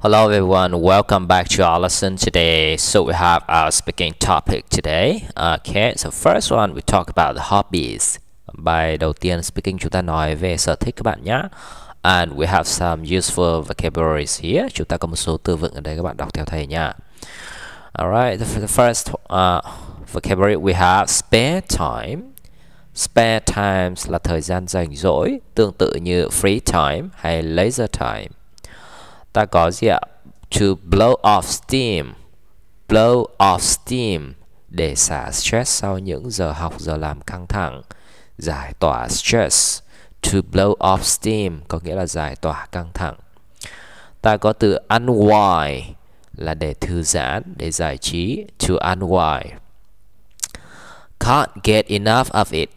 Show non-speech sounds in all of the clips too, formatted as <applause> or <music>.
Hello everyone, welcome back to our lesson today. So we have our speaking topic today. Okay, so first one we talk about the hobbies. Bài đầu tiên speaking chúng ta nói về sở thích các bạn nhé. And we have some useful vocabularies here. Chúng ta có một số từ vựng ở đây các bạn đọc theo thầy nha. Alright, the, first uh, vocabulary we have spare time. Spare times là thời gian rảnh rỗi, tương tự như free time hay leisure time ta có gì ạ to blow off steam blow off steam để xả stress sau những giờ học giờ làm căng thẳng giải tỏa stress to blow off steam có nghĩa là giải tỏa căng thẳng ta có từ unwind là để thư giãn để giải trí to unwind can't get enough of it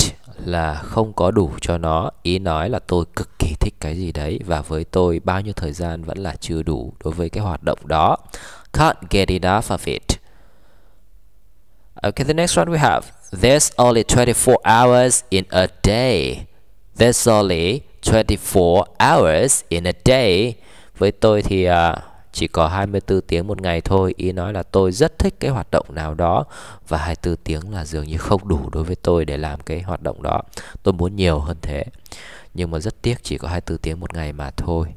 là không có đủ cho nó ý nói là tôi cực kỳ thích cái gì đấy và với tôi bao nhiêu thời gian vẫn là chưa đủ đối với cái hoạt động đó can't get enough of it okay the next one we have there's only 24 hours in a day there's only 24 hours in a day với tôi thì uh, chỉ có 24 tiếng một ngày thôi ý nói là tôi rất thích cái hoạt động nào đó và 24 tiếng là dường như không đủ đối với tôi để làm cái hoạt động đó tôi muốn nhiều hơn thế nhưng mà rất tiếc chỉ có 24 tiếng một ngày mà thôi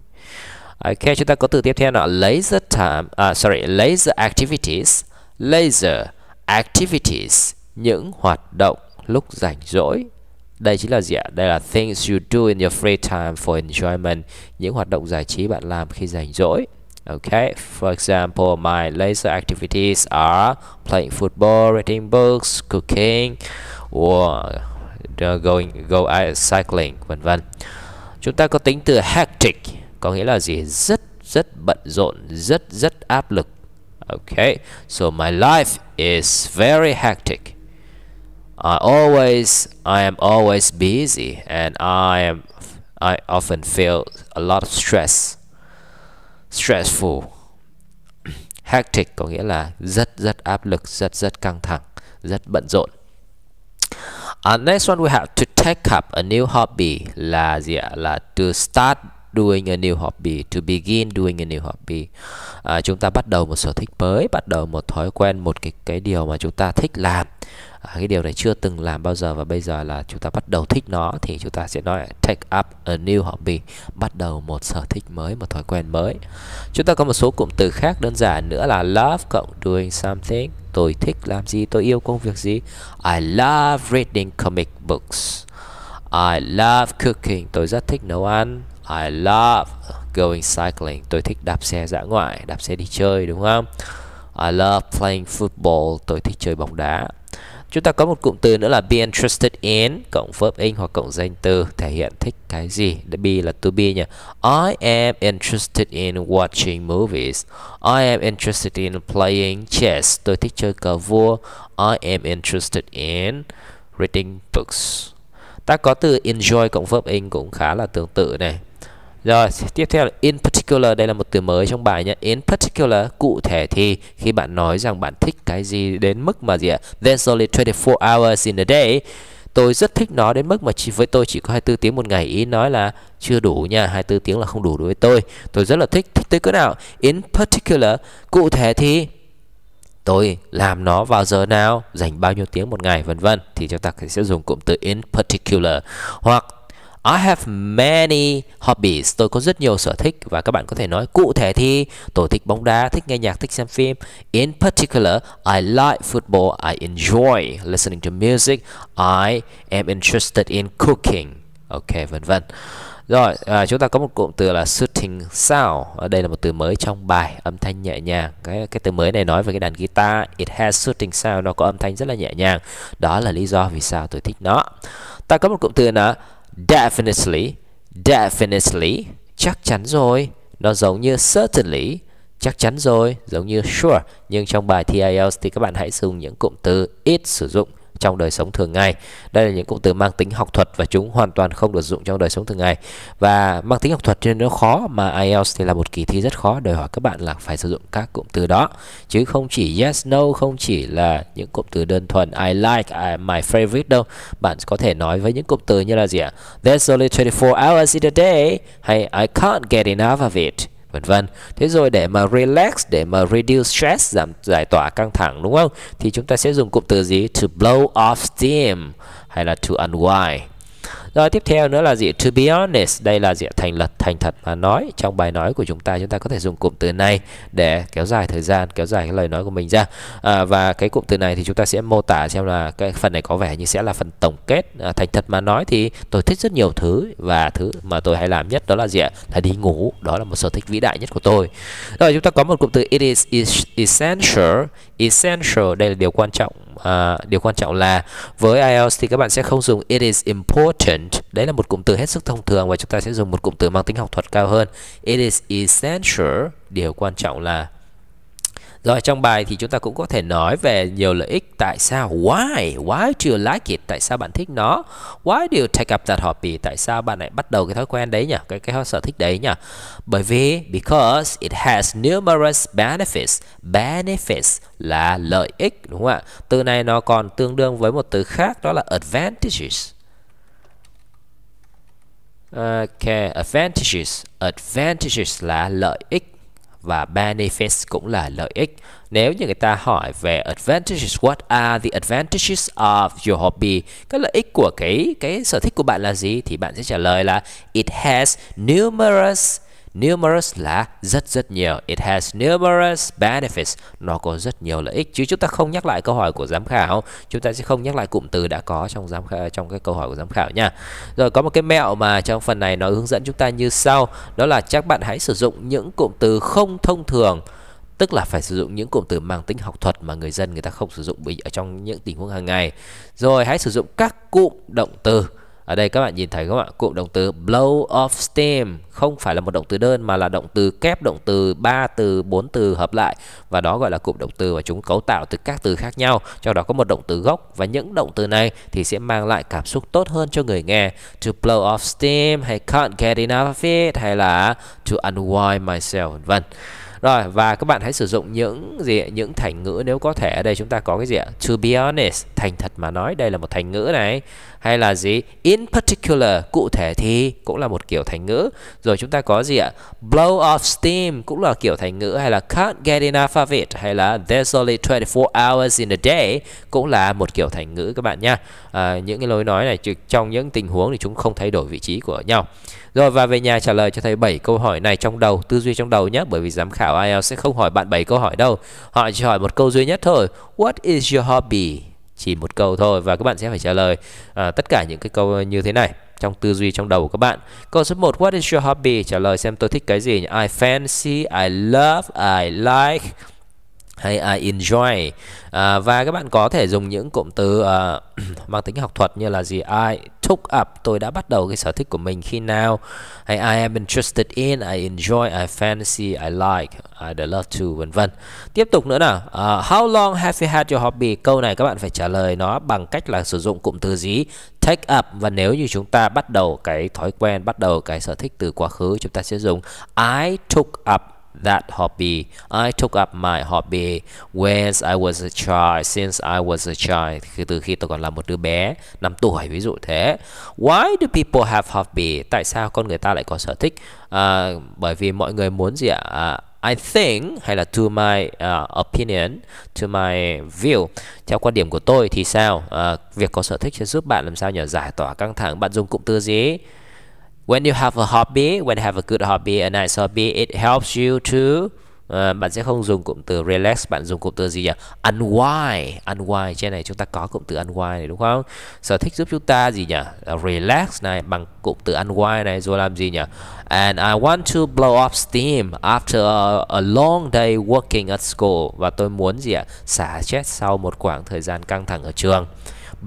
Ok chúng ta có từ tiếp theo là lấy the time à sorry lấy the activities laser activities những hoạt động lúc rảnh rỗi đây chính là gì ạ? Đây là things you do in your free time for enjoyment, những hoạt động giải trí bạn làm khi rảnh rỗi. okay for example my leisure activities are playing football reading books cooking or going go cycling vân vân chúng ta có tính từ hectic có nghĩa là gì rất rất bận rộn rất rất áp lực okay so my life is very hectic I always I am always busy and I am I often feel a lot of stress stressful hectic có nghĩa là rất rất áp lực rất rất căng thẳng rất bận rộn uh, next one we have to take up a new hobby là gì ạ là to start doing a new hobby to begin doing a new hobby à, chúng ta bắt đầu một sở thích mới bắt đầu một thói quen một cái cái điều mà chúng ta thích làm à, cái điều này chưa từng làm bao giờ và bây giờ là chúng ta bắt đầu thích nó thì chúng ta sẽ nói take up a new hobby bắt đầu một sở thích mới một thói quen mới chúng ta có một số cụm từ khác đơn giản nữa là love cộng doing something tôi thích làm gì tôi yêu công việc gì I love reading comic books I love cooking tôi rất thích nấu ăn I love going cycling. Tôi thích đạp xe dã ngoại, đạp xe đi chơi đúng không? I love playing football. Tôi thích chơi bóng đá. Chúng ta có một cụm từ nữa là be interested in cộng verb in hoặc cộng danh từ thể hiện thích cái gì. Be là to be nhỉ. I am interested in watching movies. I am interested in playing chess. Tôi thích chơi cờ vua. I am interested in reading books. Ta có từ enjoy cộng verb in cũng khá là tương tự này. Rồi, tiếp theo là in particular, đây là một từ mới trong bài nhé. In particular, cụ thể thì khi bạn nói rằng bạn thích cái gì đến mức mà gì ạ? There's only 24 hours in a day. Tôi rất thích nó đến mức mà chỉ với tôi chỉ có 24 tiếng một ngày. Ý nói là chưa đủ nha, 24 tiếng là không đủ đối với tôi. Tôi rất là thích, thích tới cỡ nào. In particular, cụ thể thì tôi làm nó vào giờ nào, dành bao nhiêu tiếng một ngày vân vân thì chúng ta sẽ dùng cụm từ in particular hoặc I have many hobbies. Tôi có rất nhiều sở thích và các bạn có thể nói cụ thể thì tôi thích bóng đá, thích nghe nhạc, thích xem phim. In particular, I like football. I enjoy listening to music. I am interested in cooking. Ok, vân vân. Rồi, à, chúng ta có một cụm từ là soothing sound. Ở đây là một từ mới trong bài, âm thanh nhẹ nhàng. Cái cái từ mới này nói về cái đàn guitar, it has soothing sound, nó có âm thanh rất là nhẹ nhàng. Đó là lý do vì sao tôi thích nó. Ta có một cụm từ là definitely definitely chắc chắn rồi nó giống như certainly chắc chắn rồi giống như sure nhưng trong bài thi IELTS thì các bạn hãy dùng những cụm từ ít sử dụng trong đời sống thường ngày đây là những cụm từ mang tính học thuật và chúng hoàn toàn không được dụng trong đời sống thường ngày và mang tính học thuật nên nó khó mà IELTS thì là một kỳ thi rất khó đòi hỏi các bạn là phải sử dụng các cụm từ đó chứ không chỉ yes no không chỉ là những cụm từ đơn thuần I like I, my favorite đâu bạn có thể nói với những cụm từ như là gì ạ There's only 24 hours in a day hay I can't get enough of it vân vân thế rồi để mà relax để mà reduce stress giảm giải tỏa căng thẳng đúng không thì chúng ta sẽ dùng cụm từ gì to blow off steam hay là to unwind rồi tiếp theo nữa là gì? To be honest, đây là gì? Thành lật, thành thật mà nói. Trong bài nói của chúng ta chúng ta có thể dùng cụm từ này để kéo dài thời gian, kéo dài cái lời nói của mình ra. À, và cái cụm từ này thì chúng ta sẽ mô tả xem là cái phần này có vẻ như sẽ là phần tổng kết. À, thành thật mà nói thì tôi thích rất nhiều thứ và thứ mà tôi hay làm nhất đó là gì ạ? Là đi ngủ. Đó là một sở thích vĩ đại nhất của tôi. Rồi chúng ta có một cụm từ it is essential. Essential đây là điều quan trọng à, điều quan trọng là với IELTS thì các bạn sẽ không dùng it is important đấy là một cụm từ hết sức thông thường và chúng ta sẽ dùng một cụm từ mang tính học thuật cao hơn it is essential điều quan trọng là rồi trong bài thì chúng ta cũng có thể nói về nhiều lợi ích tại sao why, why do you like it, tại sao bạn thích nó? Why do you take up that hobby, tại sao bạn lại bắt đầu cái thói quen đấy nhỉ, cái cái sở thích đấy nhỉ? Bởi vì because it has numerous benefits. Benefits là lợi ích đúng không ạ? Từ này nó còn tương đương với một từ khác đó là advantages. Ok, advantages, advantages là lợi ích và benefits cũng là lợi ích. Nếu như người ta hỏi về advantages, what are the advantages of your hobby? Các lợi ích của cái cái sở thích của bạn là gì? Thì bạn sẽ trả lời là it has numerous numerous là rất rất nhiều it has numerous benefits nó có rất nhiều lợi ích chứ chúng ta không nhắc lại câu hỏi của giám khảo chúng ta sẽ không nhắc lại cụm từ đã có trong giám khảo, trong cái câu hỏi của giám khảo nha rồi có một cái mẹo mà trong phần này nó hướng dẫn chúng ta như sau đó là chắc bạn hãy sử dụng những cụm từ không thông thường tức là phải sử dụng những cụm từ mang tính học thuật mà người dân người ta không sử dụng ở trong những tình huống hàng ngày rồi hãy sử dụng các cụm động từ ở đây các bạn nhìn thấy các bạn cụm động từ blow off steam không phải là một động từ đơn mà là động từ kép động từ ba từ bốn từ hợp lại và đó gọi là cụm động từ và chúng cấu tạo từ các từ khác nhau trong đó có một động từ gốc và những động từ này thì sẽ mang lại cảm xúc tốt hơn cho người nghe to blow off steam hay can't get enough of it hay là to unwind myself vân vân rồi và các bạn hãy sử dụng những gì những thành ngữ nếu có thể. Ở đây chúng ta có cái gì ạ? To be honest, thành thật mà nói, đây là một thành ngữ này. Hay là gì? In particular, cụ thể thì cũng là một kiểu thành ngữ. Rồi chúng ta có gì ạ? Blow off steam cũng là kiểu thành ngữ hay là can't get enough of it hay là there's only 24 hours in a day cũng là một kiểu thành ngữ các bạn nha. À, những cái lối nói này trong những tình huống thì chúng không thay đổi vị trí của nhau. Rồi và về nhà trả lời cho thầy 7 câu hỏi này trong đầu, tư duy trong đầu nhé bởi vì giám khảo khảo IELTS sẽ không hỏi bạn 7 câu hỏi đâu. Họ chỉ hỏi một câu duy nhất thôi. What is your hobby? Chỉ một câu thôi và các bạn sẽ phải trả lời à, tất cả những cái câu như thế này trong tư duy trong đầu của các bạn. Câu số 1 What is your hobby? Trả lời xem tôi thích cái gì. I fancy, I love, I like hay I à, enjoy à, và các bạn có thể dùng những cụm từ à, <clears throat> mang tính học thuật như là gì I took up tôi đã bắt đầu cái sở thích của mình khi nào hay I am interested in I enjoy I fancy I like I'd love to vân vân tiếp tục nữa nào à, How long have you had your hobby câu này các bạn phải trả lời nó bằng cách là sử dụng cụm từ gì take up và nếu như chúng ta bắt đầu cái thói quen bắt đầu cái sở thích từ quá khứ chúng ta sẽ dùng I took up that hobby. I took up my hobby when I was a child, since I was a child. khi Từ khi tôi còn là một đứa bé, 5 tuổi ví dụ thế. Why do people have hobby? Tại sao con người ta lại có sở thích? À, bởi vì mọi người muốn gì ạ? À, I think hay là to my uh, opinion, to my view. Theo quan điểm của tôi thì sao? Uh, việc có sở thích sẽ giúp bạn làm sao nhờ giải tỏa căng thẳng. Bạn dùng cụm từ gì? when you have a hobby when you have a good hobby a nice hobby it helps you to Uh, bạn sẽ không dùng cụm từ relax bạn dùng cụm từ gì nhỉ unwind unwind trên này chúng ta có cụm từ unwind này đúng không sở thích giúp chúng ta gì nhỉ relax này bằng cụm từ unwind này rồi làm gì nhỉ and I want to blow off steam after a, a long day working at school và tôi muốn gì ạ xả stress sau một khoảng thời gian căng thẳng ở trường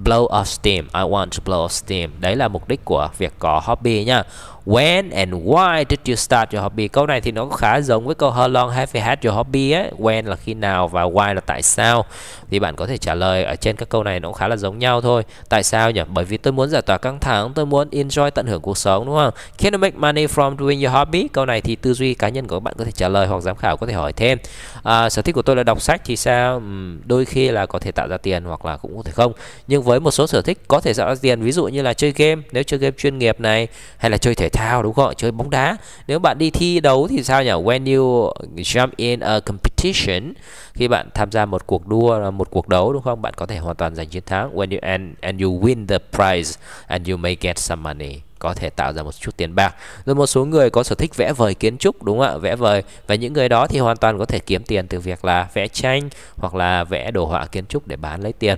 blow off steam I want to blow off steam đấy là mục đích của việc có hobby nha When and why did you start your hobby? Câu này thì nó khá giống với câu how long have you had your hobby ấy. When là khi nào và why là tại sao. Thì bạn có thể trả lời ở trên các câu này nó cũng khá là giống nhau thôi. Tại sao nhỉ? Bởi vì tôi muốn giải tỏa căng thẳng, tôi muốn enjoy tận hưởng cuộc sống đúng không? Can you make money from doing your hobby? Câu này thì tư duy cá nhân của bạn có thể trả lời hoặc giám khảo có thể hỏi thêm. À, sở thích của tôi là đọc sách thì sao? Ừ, đôi khi là có thể tạo ra tiền hoặc là cũng có thể không. Nhưng với một số sở thích có thể tạo ra tiền ví dụ như là chơi game, nếu chơi game chuyên nghiệp này hay là chơi thể thao đúng không chơi bóng đá nếu bạn đi thi đấu thì sao nhỉ when you jump in a competition khi bạn tham gia một cuộc đua một cuộc đấu đúng không bạn có thể hoàn toàn giành chiến thắng when you and and you win the prize and you may get some money có thể tạo ra một chút tiền bạc rồi một số người có sở thích vẽ vời kiến trúc đúng không ạ vẽ vời và những người đó thì hoàn toàn có thể kiếm tiền từ việc là vẽ tranh hoặc là vẽ đồ họa kiến trúc để bán lấy tiền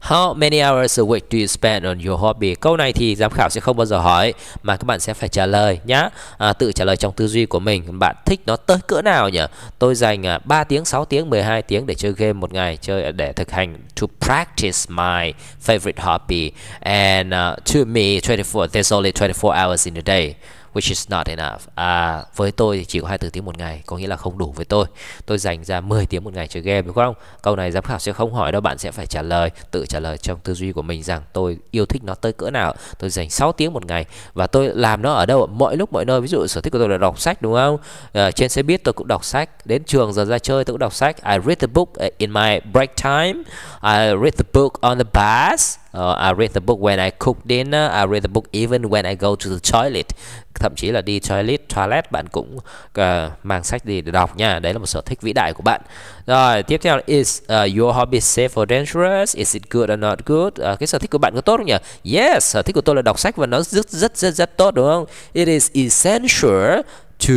How many hours a week do you spend on your hobby? Câu này thì giám khảo sẽ không bao giờ hỏi mà các bạn sẽ phải trả lời nhá. À, tự trả lời trong tư duy của mình. Bạn thích nó tới cỡ nào nhỉ? Tôi dành 3 à, tiếng, 6 tiếng, 12 tiếng để chơi game một ngày, chơi để thực hành to practice my favorite hobby. And uh, to me, 24 there's only 24 hours in a day which is not enough à với tôi thì chỉ có 24 tiếng một ngày có nghĩa là không đủ với tôi tôi dành ra 10 tiếng một ngày chơi game đúng không câu này giám khảo sẽ không hỏi đâu bạn sẽ phải trả lời tự trả lời trong tư duy của mình rằng tôi yêu thích nó tới cỡ nào tôi dành 6 tiếng một ngày và tôi làm nó ở đâu mọi lúc mọi nơi ví dụ sở thích của tôi là đọc sách đúng không à, trên xe buýt tôi cũng đọc sách đến trường giờ ra chơi tôi cũng đọc sách I read the book in my break time I read the book on the bus uh, I read the book when I cook dinner I read the book even when I go to the toilet thậm chí là đi toilet toilet bạn cũng uh, mang sách đi để đọc nha đấy là một sở thích vĩ đại của bạn rồi tiếp theo là, is uh, your hobby safe or dangerous is it good or not good uh, cái sở thích của bạn có tốt không nhỉ yes sở thích của tôi là đọc sách và nó rất rất rất rất tốt đúng không it is essential to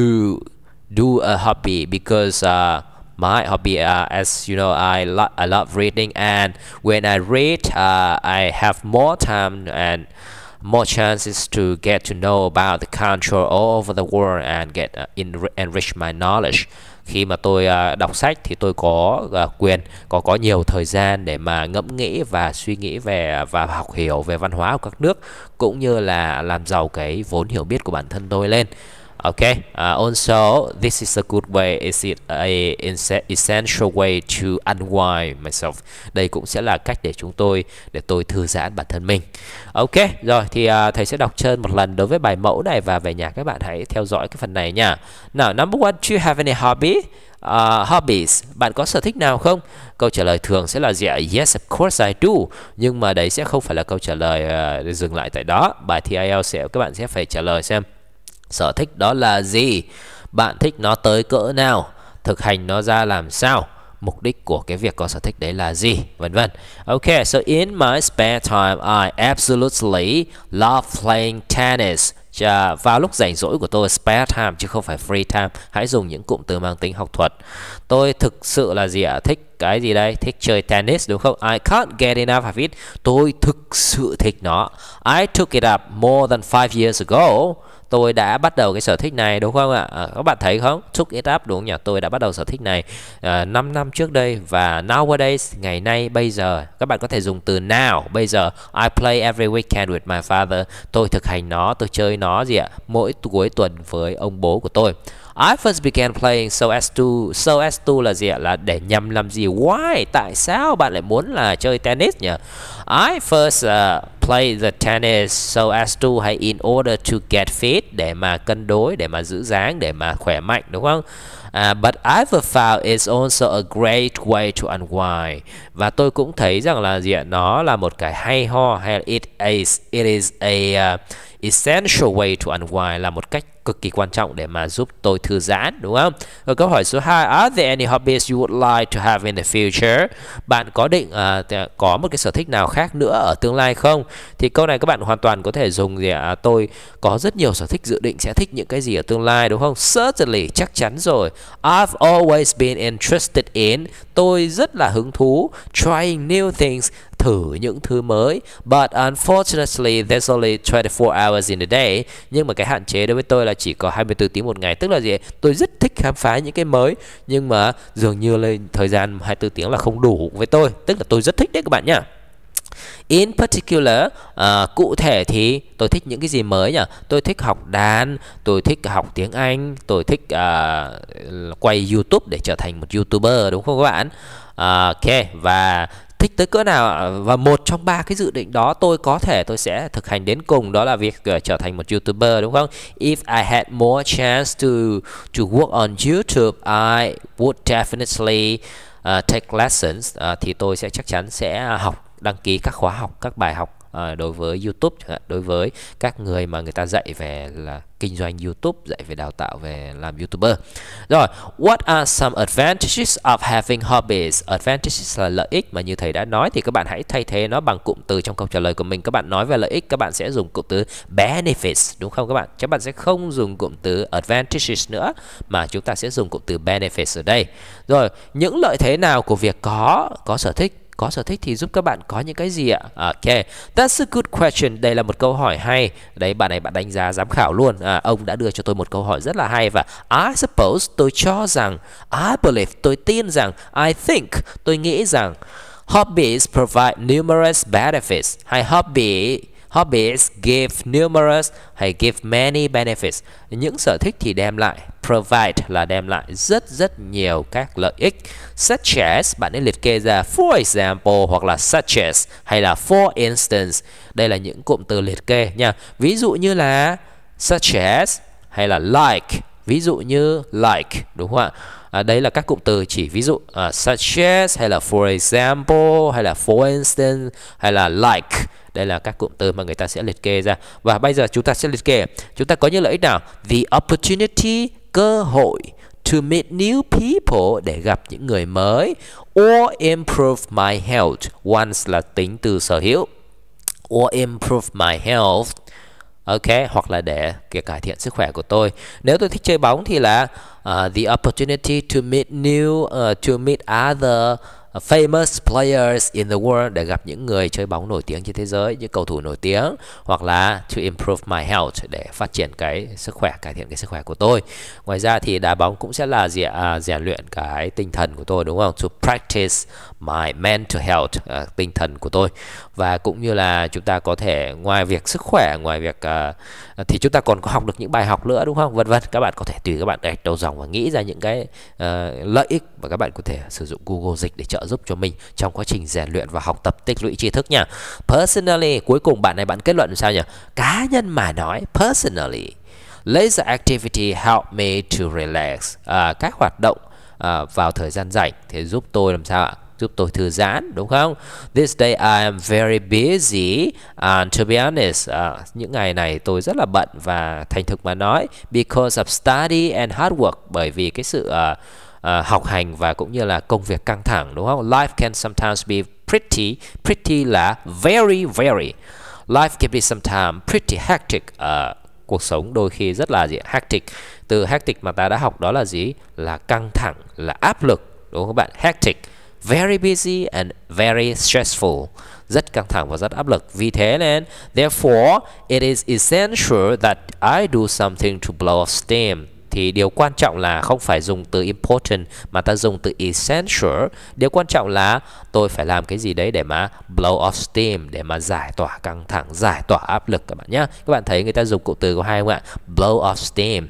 do a hobby because uh, my hobby uh, as you know I love I love reading and when I read uh, I have more time and more chances to get to know about the culture all over the world and get uh, in, enrich my knowledge khi mà tôi uh, đọc sách thì tôi có uh, quyền có có nhiều thời gian để mà ngẫm nghĩ và suy nghĩ về và học hiểu về văn hóa của các nước cũng như là làm giàu cái vốn hiểu biết của bản thân tôi lên okay uh, also this is a good way is it a essential way to unwind myself đây cũng sẽ là cách để chúng tôi để tôi thư giãn bản thân mình ok rồi thì uh, thầy sẽ đọc trơn một lần đối với bài mẫu này và về nhà các bạn hãy theo dõi cái phần này nha Now, number one do you have any hobby uh, hobbies bạn có sở thích nào không câu trả lời thường sẽ là gì ạ yes of course I do nhưng mà đấy sẽ không phải là câu trả lời uh, dừng lại tại đó bài thi IELTS sẽ các bạn sẽ phải trả lời xem Sở thích đó là gì? Bạn thích nó tới cỡ nào? Thực hành nó ra làm sao? mục đích của cái việc có sở thích đấy là gì vân vân ok so in my spare time I absolutely love playing tennis Chà, vào lúc rảnh rỗi của tôi spare time chứ không phải free time hãy dùng những cụm từ mang tính học thuật tôi thực sự là gì ạ thích cái gì đây thích chơi tennis đúng không I can't get enough of it tôi thực sự thích nó I took it up more than five years ago tôi đã bắt đầu cái sở thích này đúng không ạ à, các bạn thấy không took it up đúng không nhỉ tôi đã bắt đầu sở thích này à, 5 năm trước đây và nowadays ngày nay bây giờ các bạn có thể dùng từ now bây giờ I play every weekend with my father tôi thực hành nó tôi chơi nó gì ạ mỗi cuối tuần với ông bố của tôi I first began playing so as to so as to là gì ạ? Là để nhằm làm gì? Why? Tại sao bạn lại muốn là chơi tennis nhỉ? I first uh, play the tennis so as to hay in order to get fit để mà cân đối, để mà giữ dáng, để mà khỏe mạnh đúng không? Uh, but I've found it's also a great way to unwind. Và tôi cũng thấy rằng là gì ạ? Nó là một cái hay ho hay là it is it is a uh, essential way to unwind là một cách cực kỳ quan trọng để mà giúp tôi thư giãn đúng không? Rồi câu hỏi số 2 Are there any hobbies you would like to have in the future? Bạn có định uh, có một cái sở thích nào khác nữa ở tương lai không? Thì câu này các bạn hoàn toàn có thể dùng gì à, tôi có rất nhiều sở thích dự định sẽ thích những cái gì ở tương lai đúng không? Certainly chắc chắn rồi. I've always been interested in tôi rất là hứng thú trying new things thử những thứ mới but unfortunately there's only 24 hours in a day nhưng mà cái hạn chế đối với tôi là là chỉ có 24 tiếng một ngày tức là gì tôi rất thích khám phá những cái mới nhưng mà dường như lên thời gian 24 tiếng là không đủ với tôi tức là tôi rất thích đấy các bạn nhá In particular, uh, cụ thể thì tôi thích những cái gì mới nhỉ? Tôi thích học đàn, tôi thích học tiếng Anh, tôi thích uh, quay YouTube để trở thành một YouTuber đúng không các bạn? Uh, ok và thích tới cỡ nào à, và một trong ba cái dự định đó tôi có thể tôi sẽ thực hành đến cùng đó là việc uh, trở thành một youtuber đúng không if I had more chance to to work on YouTube I would definitely uh, take lessons uh, thì tôi sẽ chắc chắn sẽ à, học đăng ký các khóa học các bài học à, đối với YouTube chẳng hạn đối với các người mà người ta dạy về là kinh doanh YouTube dạy về đào tạo về làm YouTuber rồi what are some advantages of having hobbies advantages là lợi ích mà như thầy đã nói thì các bạn hãy thay thế nó bằng cụm từ trong câu trả lời của mình các bạn nói về lợi ích các bạn sẽ dùng cụm từ benefits đúng không các bạn các bạn sẽ không dùng cụm từ advantages nữa mà chúng ta sẽ dùng cụm từ benefits ở đây rồi những lợi thế nào của việc có có sở thích có sở thích thì giúp các bạn có những cái gì ạ à, ok that's a good question đây là một câu hỏi hay đấy bạn này bạn đánh giá giám khảo luôn à, ông đã đưa cho tôi một câu hỏi rất là hay và I suppose tôi cho rằng I believe tôi tin rằng I think tôi nghĩ rằng Hobbies provide numerous benefits. Hay hobby Hobbies give numerous hay give many benefits. Những sở thích thì đem lại, provide là đem lại rất rất nhiều các lợi ích. Such as, bạn ấy liệt kê ra for example hoặc là such as hay là for instance. Đây là những cụm từ liệt kê nha. Ví dụ như là such as hay là like. Ví dụ như like, đúng không ạ? à, đấy là các cụm từ chỉ ví dụ à, such as hay là for example hay là for instance hay là like đây là các cụm từ mà người ta sẽ liệt kê ra và bây giờ chúng ta sẽ liệt kê chúng ta có những lợi ích nào the opportunity cơ hội to meet new people để gặp những người mới or improve my health once là tính từ sở hữu or improve my health ok hoặc là để cải thiện sức khỏe của tôi nếu tôi thích chơi bóng thì là uh, the opportunity to meet new uh, to meet other famous players in the world để gặp những người chơi bóng nổi tiếng trên thế giới những cầu thủ nổi tiếng hoặc là to improve my health để phát triển cái sức khỏe cải thiện cái sức khỏe của tôi ngoài ra thì đá bóng cũng sẽ là gì à, rèn luyện cái tinh thần của tôi đúng không to practice my mental health à, tinh thần của tôi và cũng như là chúng ta có thể ngoài việc sức khỏe ngoài việc uh, thì chúng ta còn có học được những bài học nữa đúng không vân vân các bạn có thể tùy các bạn gạch đầu dòng và nghĩ ra những cái uh, lợi ích và các bạn có thể sử dụng Google dịch để trợ giúp cho mình trong quá trình rèn luyện và học tập tích lũy tri thức nha personally cuối cùng bạn này bạn kết luận sao nhỉ cá nhân mà nói personally Leisure activity help me to relax. À, các hoạt động à, vào thời gian rảnh thì giúp tôi làm sao ạ? giúp tôi thư giãn đúng không this day I am very busy and to be honest à, những ngày này tôi rất là bận và thành thực mà nói because of study and hard work bởi vì cái sự uh, uh, học hành và cũng như là công việc căng thẳng đúng không life can sometimes be pretty pretty là very very life can be sometimes pretty hectic uh, cuộc sống đôi khi rất là gì hectic từ hectic mà ta đã học đó là gì là căng thẳng là áp lực đúng không các bạn hectic very busy and very stressful rất căng thẳng và rất áp lực. Vì thế nên, therefore, it is essential that I do something to blow off steam. Thì điều quan trọng là không phải dùng từ important mà ta dùng từ essential. Điều quan trọng là tôi phải làm cái gì đấy để mà blow off steam, để mà giải tỏa căng thẳng, giải tỏa áp lực các bạn nhé. Các bạn thấy người ta dùng cụ từ có hai không ạ? Blow off steam,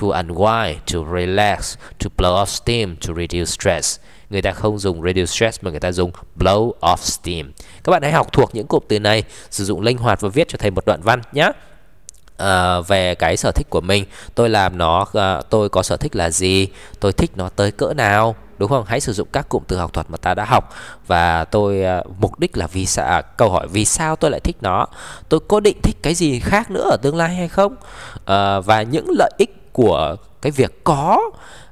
to unwind, to relax, to blow off steam, to reduce stress người ta không dùng radio stress mà người ta dùng blow off steam các bạn hãy học thuộc những cụm từ này sử dụng linh hoạt và viết cho thầy một đoạn văn nhé À, về cái sở thích của mình tôi làm nó à, tôi có sở thích là gì tôi thích nó tới cỡ nào đúng không hãy sử dụng các cụm từ học thuật mà ta đã học và tôi à, mục đích là vì sao à, câu hỏi vì sao tôi lại thích nó tôi có định thích cái gì khác nữa ở tương lai hay không à, và những lợi ích của cái việc có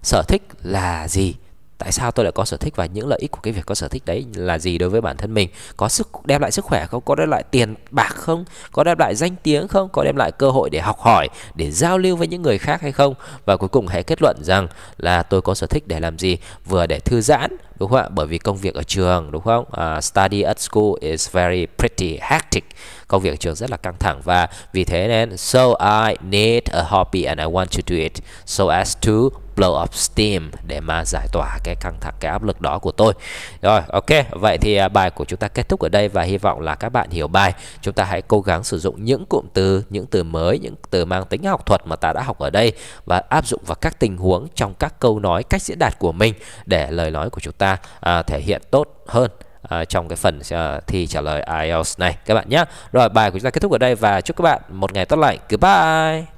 sở thích là gì tại sao tôi lại có sở thích và những lợi ích của cái việc có sở thích đấy là gì đối với bản thân mình có sức đem lại sức khỏe không có đem lại tiền bạc không có đem lại danh tiếng không có đem lại cơ hội để học hỏi để giao lưu với những người khác hay không và cuối cùng hãy kết luận rằng là tôi có sở thích để làm gì vừa để thư giãn đúng không ạ bởi vì công việc ở trường đúng không uh, study at school is very pretty hectic công việc ở trường rất là căng thẳng và vì thế nên so I need a hobby and I want to do it so as to blow of steam để mà giải tỏa cái căng thẳng cái áp lực đó của tôi rồi ok vậy thì à, bài của chúng ta kết thúc ở đây và hy vọng là các bạn hiểu bài chúng ta hãy cố gắng sử dụng những cụm từ những từ mới những từ mang tính học thuật mà ta đã học ở đây và áp dụng vào các tình huống trong các câu nói cách diễn đạt của mình để lời nói của chúng ta à, thể hiện tốt hơn à, trong cái phần à, thi trả lời IELTS này các bạn nhé. Rồi bài của chúng ta kết thúc ở đây và chúc các bạn một ngày tốt lành. Goodbye.